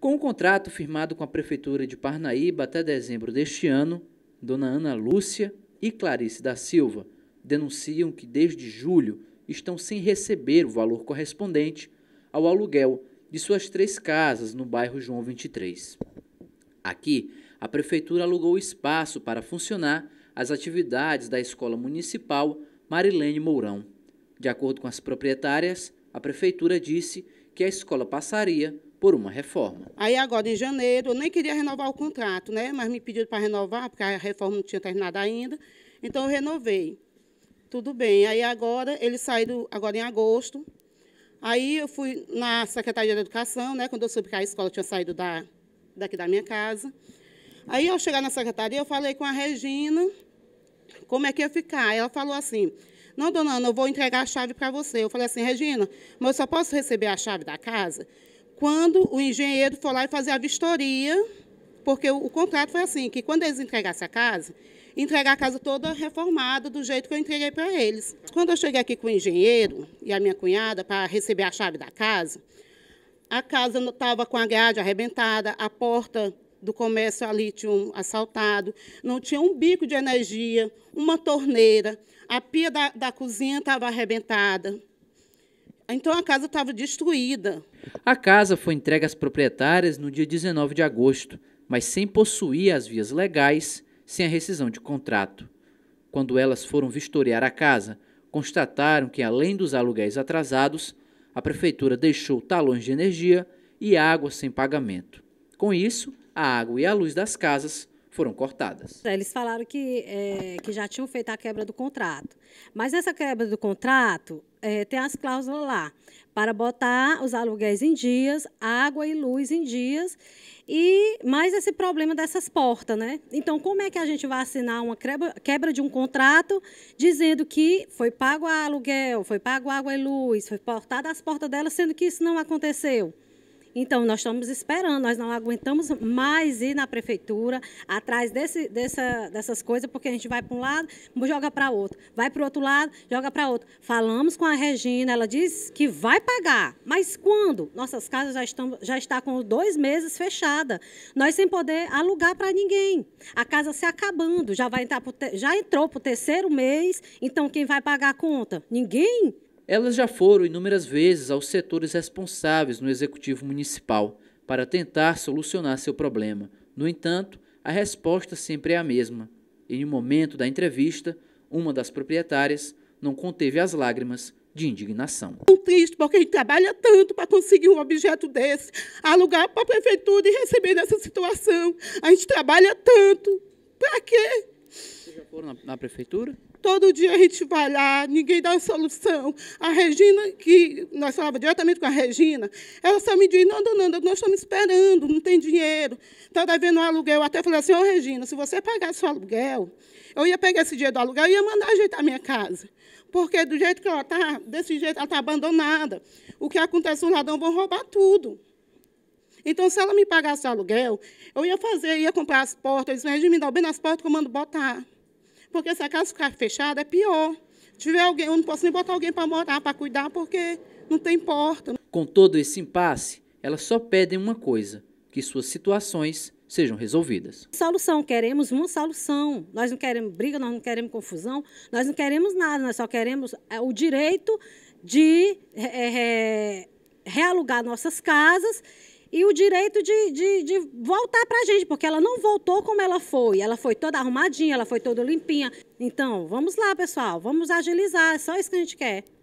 Com o um contrato firmado com a Prefeitura de Parnaíba até dezembro deste ano, Dona Ana Lúcia e Clarice da Silva denunciam que desde julho estão sem receber o valor correspondente ao aluguel de suas três casas no bairro João 23. Aqui, a Prefeitura alugou espaço para funcionar as atividades da Escola Municipal Marilene Mourão. De acordo com as proprietárias, a Prefeitura disse que a escola passaria por uma reforma. Aí agora em janeiro, eu nem queria renovar o contrato, né? Mas me pediram para renovar, porque a reforma não tinha terminado ainda. Então eu renovei. Tudo bem. Aí agora eles saíram agora em agosto. Aí eu fui na Secretaria da Educação, né, quando eu soube que a escola tinha saído da daqui da minha casa. Aí eu chegar na secretaria, eu falei com a Regina como é que ia ficar. Ela falou assim: "Não, dona Ana, eu vou entregar a chave para você". Eu falei assim: "Regina, mas eu só posso receber a chave da casa?" quando o engenheiro for lá e fazer a vistoria, porque o, o contrato foi assim, que quando eles entregassem a casa, entregar a casa toda reformada, do jeito que eu entreguei para eles. Quando eu cheguei aqui com o engenheiro e a minha cunhada para receber a chave da casa, a casa estava com a grade arrebentada, a porta do comércio ali tinha um assaltado, não tinha um bico de energia, uma torneira, a pia da, da cozinha estava arrebentada. Então a casa estava destruída. A casa foi entregue às proprietárias no dia 19 de agosto, mas sem possuir as vias legais, sem a rescisão de contrato. Quando elas foram vistoriar a casa, constataram que, além dos aluguéis atrasados, a prefeitura deixou talões de energia e água sem pagamento. Com isso, a água e a luz das casas foram cortadas. É, eles falaram que, é, que já tinham feito a quebra do contrato. Mas essa quebra do contrato é, tem as cláusulas lá para botar os aluguéis em dias, água e luz em dias, e mais esse problema dessas portas, né? Então, como é que a gente vai assinar uma quebra de um contrato dizendo que foi pago aluguel, foi pago água e luz, foi portada as portas dela, sendo que isso não aconteceu? Então, nós estamos esperando, nós não aguentamos mais ir na prefeitura atrás desse, dessa, dessas coisas, porque a gente vai para um lado, joga para outro, vai para o outro lado, joga para outro. Falamos com a Regina, ela diz que vai pagar, mas quando? Nossas casas já, estão, já está com dois meses fechada, nós sem poder alugar para ninguém. A casa se acabando, já, vai entrar pro, já entrou para o terceiro mês, então quem vai pagar a conta? Ninguém? Elas já foram inúmeras vezes aos setores responsáveis no executivo municipal para tentar solucionar seu problema. No entanto, a resposta sempre é a mesma. Em um momento da entrevista, uma das proprietárias não conteve as lágrimas de indignação. Estou triste porque a gente trabalha tanto para conseguir um objeto desse, alugar para a prefeitura e receber nessa situação. A gente trabalha tanto. Para quê? Vocês já foram na, na prefeitura? Todo dia a gente vai lá, ninguém dá solução. A Regina, que nós falávamos diretamente com a Regina, ela só me diz, não, não, nós estamos esperando, não tem dinheiro. Está devendo um aluguel. Eu até falei assim, ô oh, Regina, se você pagar seu aluguel, eu ia pegar esse dinheiro do aluguel e ia mandar ajeitar a minha casa. Porque do jeito que ela está, desse jeito ela está abandonada. O que acontece, lá? ladrões vão roubar tudo. Então, se ela me pagasse o aluguel, eu ia fazer, ia comprar as portas, eles me dão bem nas portas que eu mando botar. Porque se a casa ficar fechada, é pior. Se tiver alguém, eu não posso nem botar alguém para morar, para cuidar, porque não tem porta. Com todo esse impasse, elas só pedem uma coisa: que suas situações sejam resolvidas. Solução, queremos uma solução. Nós não queremos briga, nós não queremos confusão, nós não queremos nada, nós só queremos é, o direito de é, é, realugar nossas casas e o direito de, de, de voltar para a gente, porque ela não voltou como ela foi. Ela foi toda arrumadinha, ela foi toda limpinha. Então, vamos lá, pessoal, vamos agilizar, é só isso que a gente quer.